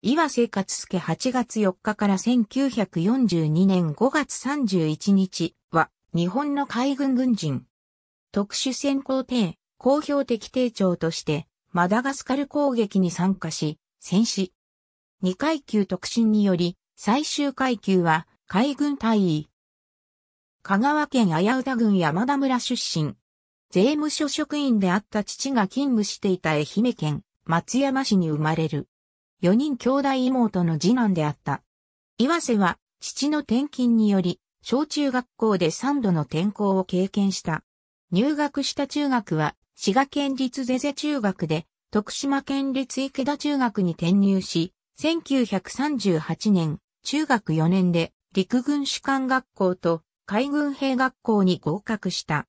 岩瀬勝助8月4日から1942年5月31日は日本の海軍軍人。特殊戦功艇、公表的艇長としてマダガスカル攻撃に参加し、戦死。2階級特進により最終階級は海軍隊員。香川県綾田郡山田村出身。税務署職員であった父が勤務していた愛媛県松山市に生まれる。4人兄弟妹の次男であった。岩瀬は父の転勤により、小中学校で3度の転校を経験した。入学した中学は、滋賀県立ゼゼ中学で、徳島県立池田中学に転入し、1938年、中学4年で、陸軍士官学校と海軍兵学校に合格した。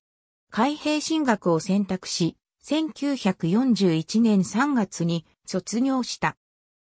海兵進学を選択し、1941年3月に卒業した。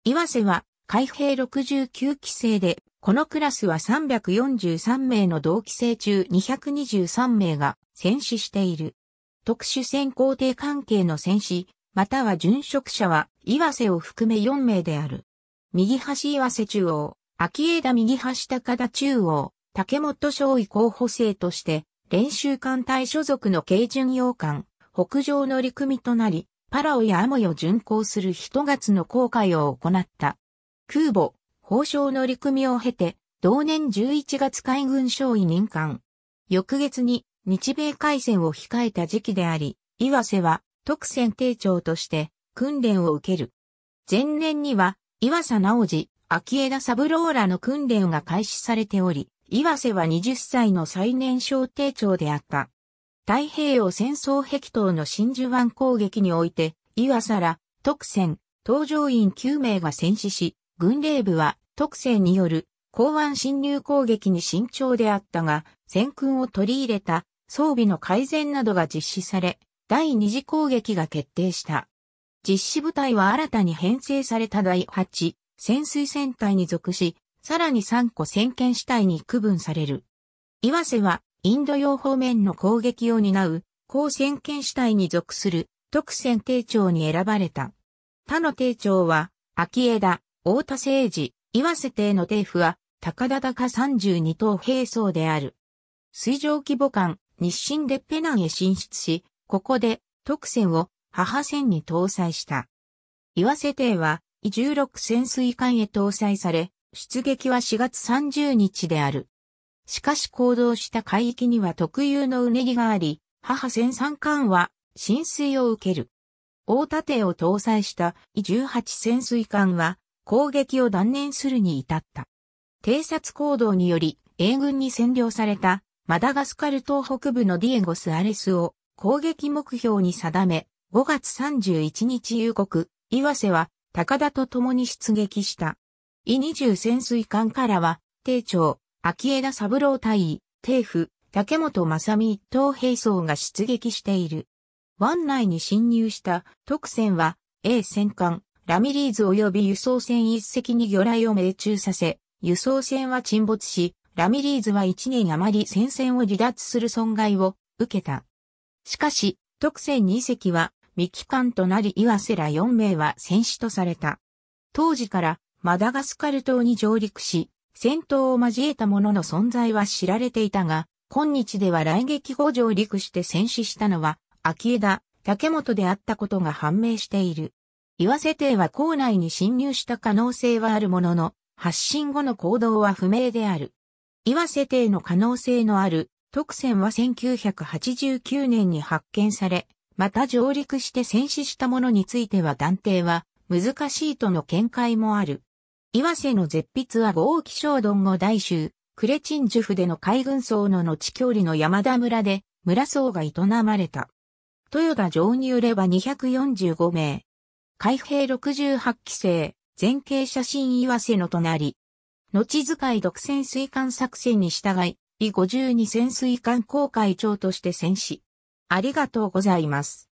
岩瀬は海兵69期生で、このクラスは343名の同期生中223名が戦死している。特殊選考艇関係の戦死、または殉職者は岩瀬を含め4名である。右端岩瀬中央、秋枝右端高田中央、竹本将尉候補生として、練習艦隊所属の軽巡洋艦、北上乗組となり、パラオやアモイを巡航する一月の航海を行った。空母、法相の陸組を経て、同年11月海軍少尉任官。翌月に日米海戦を控えた時期であり、岩瀬は特選定長として訓練を受ける。前年には岩佐直次、秋枝三郎らの訓練が開始されており、岩瀬は20歳の最年少定長であった。太平洋戦争壁等の真珠湾攻撃において、岩皿、特戦、搭乗員9名が戦死し、軍令部は特戦による港湾侵入攻撃に慎重であったが、戦訓を取り入れた装備の改善などが実施され、第二次攻撃が決定した。実施部隊は新たに編成された第8潜水戦隊に属し、さらに3個先遣主体に区分される。岩瀬はインド洋方面の攻撃を担う、高専権主体に属する特選定長に選ばれた。他の定長は、秋枝、大田誠治、岩瀬邸の艇府は、高田高32等兵装である。水上規模艦、日清でペナンへ進出し、ここで特選を母船に搭載した。岩瀬艇は、16潜水艦へ搭載され、出撃は4月30日である。しかし行動した海域には特有のうねりがあり、母船三艦は浸水を受ける。大盾を搭載したイ18潜水艦は攻撃を断念するに至った。偵察行動により英軍に占領されたマダガスカル島北部のディエゴス・アレスを攻撃目標に定め、5月31日夕刻、岩瀬は高田と共に出撃した。イ20潜水艦からは、定長、秋枝三郎尉、帝府、竹本正美一等兵装が出撃している。湾内に侵入した特船は、A 戦艦、ラミリーズ及び輸送船一隻に魚雷を命中させ、輸送船は沈没し、ラミリーズは1年余り戦線を離脱する損害を受けた。しかし、特船2隻は未帰還となり岩瀬ら4名は戦死とされた。当時からマダガスカル島に上陸し、戦闘を交えた者の存在は知られていたが、今日では来撃後上陸して戦死したのは、秋枝、竹本であったことが判明している。岩瀬邸は校内に侵入した可能性はあるものの、発進後の行動は不明である。岩瀬邸の可能性のある特選は1989年に発見され、また上陸して戦死したものについては断定は難しいとの見解もある。岩瀬の絶筆は豪気小丼後大衆、クレチンジュフでの海軍層の後距離の山田村で村層が営まれた。豊田上に売れば245名。海兵68期生、前景写真岩瀬の隣。後遣い独占水艦作戦に従い、第52潜水艦航海長として戦死。ありがとうございます。